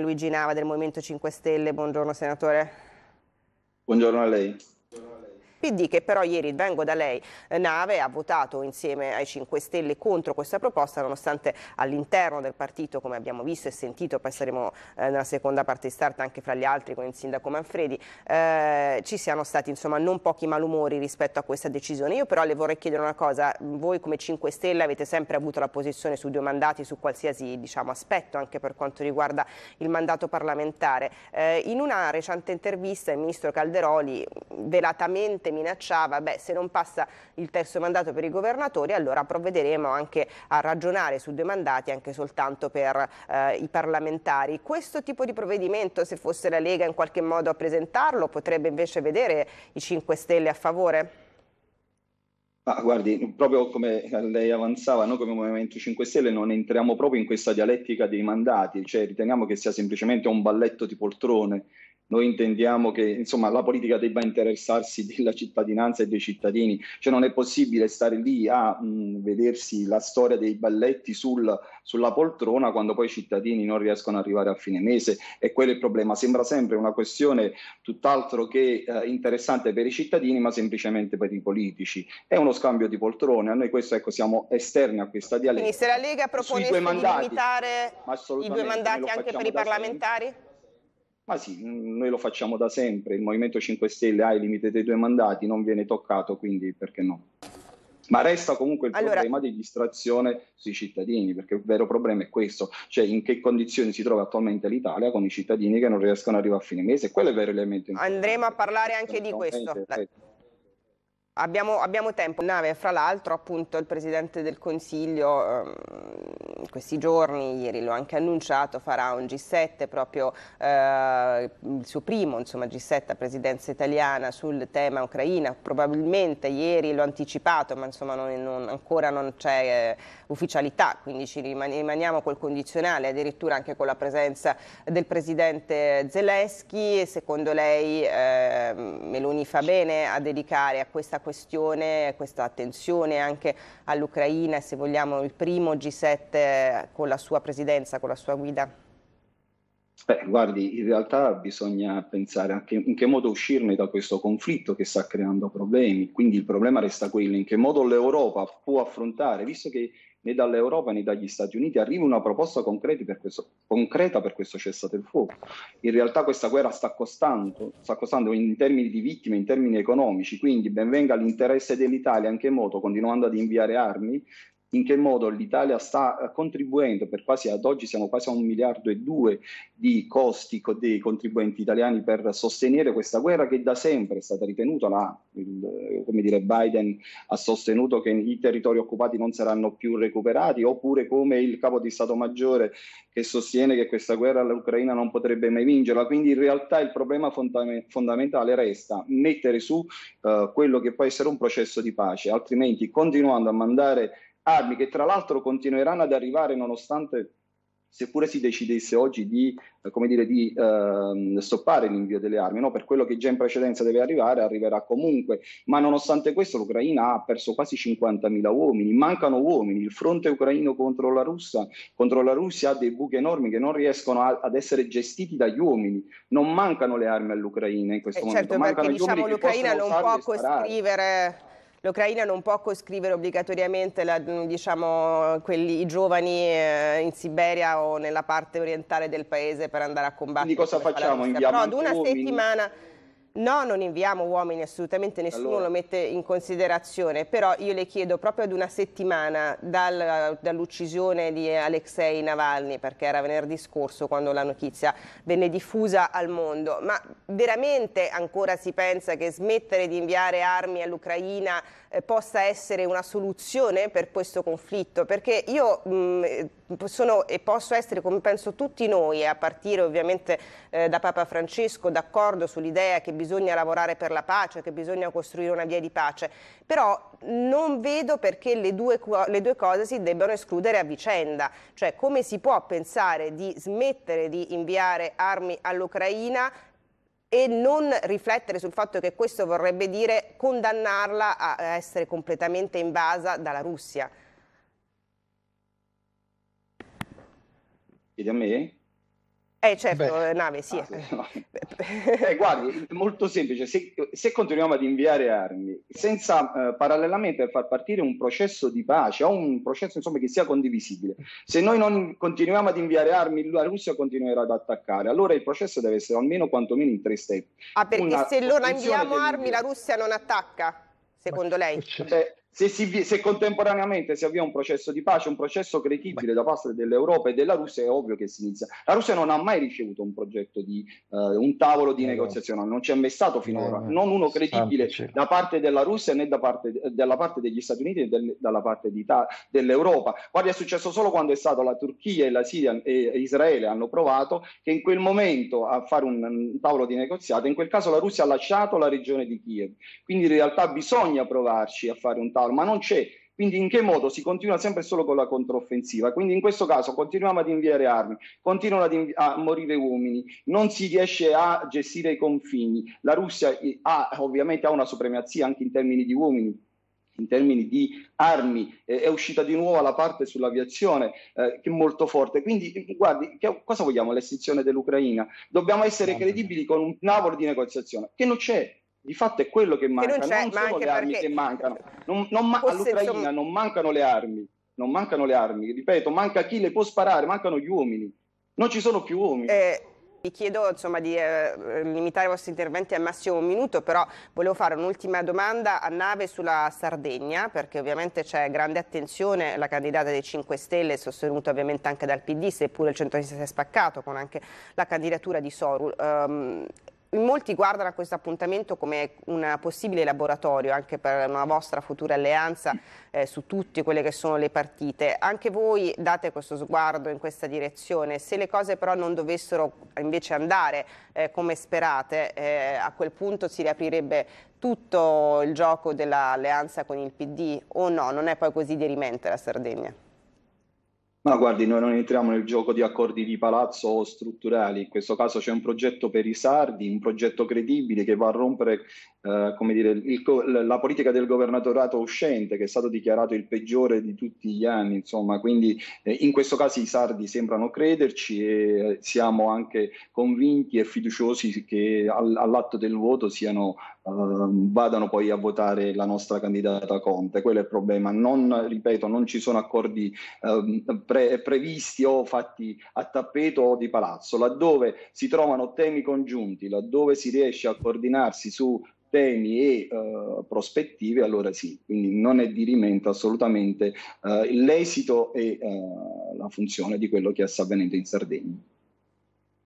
Luigi Nava del Movimento 5 Stelle, buongiorno senatore. Buongiorno a lei. PD che però ieri Vengo da lei eh, nave ha votato insieme ai 5 Stelle contro questa proposta nonostante all'interno del partito come abbiamo visto e sentito poi saremo eh, nella seconda parte di start anche fra gli altri con il sindaco Manfredi eh, ci siano stati insomma non pochi malumori rispetto a questa decisione io però le vorrei chiedere una cosa voi come 5 Stelle avete sempre avuto la posizione su due mandati su qualsiasi diciamo, aspetto anche per quanto riguarda il mandato parlamentare eh, in una recente intervista il ministro Calderoli mm, velatamente minacciava, beh se non passa il terzo mandato per i governatori allora provvederemo anche a ragionare su due mandati anche soltanto per eh, i parlamentari. Questo tipo di provvedimento se fosse la Lega in qualche modo a presentarlo potrebbe invece vedere i 5 Stelle a favore? Ah, guardi, proprio come lei avanzava, noi come Movimento 5 Stelle non entriamo proprio in questa dialettica dei mandati, cioè riteniamo che sia semplicemente un balletto di poltrone noi intendiamo che insomma, la politica debba interessarsi della cittadinanza e dei cittadini, cioè non è possibile stare lì a mh, vedersi la storia dei balletti sul, sulla poltrona quando poi i cittadini non riescono ad arrivare a fine mese e quello è il problema. Sembra sempre una questione tutt'altro che eh, interessante per i cittadini ma semplicemente per i politici. È uno scambio di poltrone, a noi questo ecco, siamo esterni a questa dialettica. Quindi se la Lega proponesse di limitare i due mandati anche per i parlamentari? Ma sì, mm, noi lo facciamo da sempre, il Movimento 5 Stelle ha il limite dei due mandati, non viene toccato, quindi perché no? Ma resta comunque il allora... problema di distrazione sui cittadini, perché il vero problema è questo, cioè in che condizioni si trova attualmente l'Italia con i cittadini che non riescono ad arrivare a fine mese, quello è il vero elemento. Andremo a parlare anche di questo. La... Abbiamo, abbiamo, tempo. Nave, fra l'altro, appunto, il Presidente del Consiglio ehm, in questi giorni, ieri l'ho anche annunciato, farà un G7, proprio eh, il suo primo insomma, G7 a presidenza italiana sul tema Ucraina. Probabilmente ieri l'ho anticipato, ma insomma non, non, ancora non c'è eh, ufficialità, quindi ci rimaniamo col condizionale, addirittura anche con la presenza del Presidente Zelensky. Secondo lei ehm, Meloni fa bene a dedicare a questa questione, questa attenzione anche all'Ucraina e se vogliamo il primo G7 con la sua presidenza, con la sua guida? Beh, guardi, in realtà bisogna pensare anche in che modo uscirne da questo conflitto che sta creando problemi. Quindi il problema resta quello in che modo l'Europa può affrontare, visto che né dall'Europa né dagli Stati Uniti arriva una proposta per questo, concreta per questo cessate il fuoco. In realtà questa guerra sta costando, sta costando in termini di vittime, in termini economici, quindi benvenga l'interesse dell'Italia anche in moto, continuando ad inviare armi, in che modo l'Italia sta eh, contribuendo, per quasi ad oggi siamo quasi a un miliardo e due di costi dei contribuenti italiani per sostenere questa guerra che da sempre è stata ritenuta, la, il, come dire Biden ha sostenuto che i territori occupati non saranno più recuperati, oppure come il capo di Stato Maggiore che sostiene che questa guerra l'Ucraina non potrebbe mai vincerla. Quindi in realtà il problema fondame, fondamentale resta mettere su eh, quello che può essere un processo di pace, altrimenti continuando a mandare armi che tra l'altro continueranno ad arrivare nonostante seppure si decidesse oggi di, eh, dire, di eh, stoppare l'invio delle armi, no? per quello che già in precedenza deve arrivare, arriverà comunque. Ma nonostante questo l'Ucraina ha perso quasi 50.000 uomini, mancano uomini, il fronte ucraino contro la, Russia, contro la Russia ha dei buchi enormi che non riescono a, ad essere gestiti dagli uomini. Non mancano le armi all'Ucraina in questo eh, momento. Certo, mancano perché diciamo l'Ucraina non può costruire... Sparare L'Ucraina non può coscrivere obbligatoriamente la, mm, diciamo, quelli, i giovani eh, in Siberia o nella parte orientale del paese per andare a combattere. Quindi cosa facciamo? Inviamo Però ad una settimana No, non inviamo uomini assolutamente, nessuno allora. lo mette in considerazione, però io le chiedo proprio ad una settimana dal, dall'uccisione di Alexei Navalny, perché era venerdì scorso quando la notizia venne diffusa al mondo, ma veramente ancora si pensa che smettere di inviare armi all'Ucraina eh, possa essere una soluzione per questo conflitto? Perché io mh, mm, eh, sono e posso essere, come penso tutti noi, a partire ovviamente eh, da Papa Francesco, d'accordo sull'idea che bisogna bisogna lavorare per la pace, che bisogna costruire una via di pace, però non vedo perché le due, le due cose si debbano escludere a vicenda, cioè come si può pensare di smettere di inviare armi all'Ucraina e non riflettere sul fatto che questo vorrebbe dire condannarla a essere completamente invasa dalla Russia. Chiedi a me? Eh certo, Beh. Eh, nave, sì. Ah, no. eh, guardi, molto semplice, se, se, continuiamo ad inviare armi senza eh, parallelamente far partire un processo di pace o un processo insomma, che sia condivisibile, se noi non continuiamo ad inviare armi la Russia continuerà ad attaccare, allora il processo deve essere almeno quantomeno in tre step. Ah perché Una se non inviamo armi la Russia non attacca, secondo lei? Cioè, se, si, se, contemporaneamente si avvia un processo di pace, un processo credibile da parte dell'Europa e della Russia, è ovvio che si inizia. La Russia non ha mai ricevuto un progetto di uh, un tavolo di eh, negoziazione, non c'è mai stato finora, eh, non uno eh, credibile da parte della Russia né da parte, dalla parte degli Stati Uniti né del, dalla parte dell'Europa. Guarda, è successo solo quando è stato la Turchia e la Siria e Israele hanno provato che in quel momento a fare un, un tavolo di negoziato, in quel caso la Russia ha lasciato la regione di Kiev. Quindi in realtà bisogna provarci a fare un tavolo Lautaro, ma non c'è. Quindi in che modo si continua sempre solo con la controffensiva? Quindi in questo caso continuiamo ad inviare armi, continuano ad invi- a morire uomini, non si riesce a gestire i confini. La Russia ha, ovviamente ha una supremazia anche in termini di uomini, in termini di armi, eh, è uscita di nuovo la parte sull'aviazione eh, che è molto forte. Quindi, guardi, che, cosa vogliamo? L'estinzione dell'Ucraina? Dobbiamo essere credibili con un tavolo di negoziazione che non c'è di fatto è quello che manca, che non, non sono le armi che mancano. Non, non ma- all'Ucraina insomma... non mancano le armi, non mancano le armi, ripeto, manca chi le può sparare, mancano gli uomini, non ci sono più uomini. Eh... Vi chiedo insomma, di eh, limitare i vostri interventi al massimo un minuto, però volevo fare un'ultima domanda a Nave sulla Sardegna, perché ovviamente c'è grande attenzione, la candidata dei 5 Stelle, sostenuta ovviamente anche dal PD, seppure il centro centrosinistra si è spaccato, con anche la candidatura di Soru. Um, ehm, molti guardano a questo appuntamento come un possibile laboratorio anche per una vostra futura alleanza eh, su tutte quelle che sono le partite. Anche voi date questo sguardo in questa direzione, se le cose però non dovessero invece andare eh, come sperate, eh, a quel punto si riaprirebbe tutto il gioco dell'alleanza con il PD o no? Non è poi così derimente la Sardegna? Ma guardi, noi non entriamo nel gioco di accordi di palazzo o strutturali, in questo caso c'è un progetto per i sardi, un progetto credibile che va a rompere eh, dire, il, la politica del governatorato uscente che è stato dichiarato il peggiore di tutti gli anni, insomma, quindi eh, in questo caso i sardi sembrano crederci e eh, siamo anche convinti e fiduciosi che all'atto del voto siano uh, vadano poi a votare la nostra candidata Conte. Quello è il problema. Non, ripeto, non ci sono accordi uh, pre- previsti o fatti a tappeto o di palazzo. Laddove si trovano temi congiunti, laddove si riesce a coordinarsi su temi e uh, prospettive, allora sì, quindi non è dirimento assolutamente eh, l'esito e eh, la funzione di quello che sta avvenendo in Sardegna.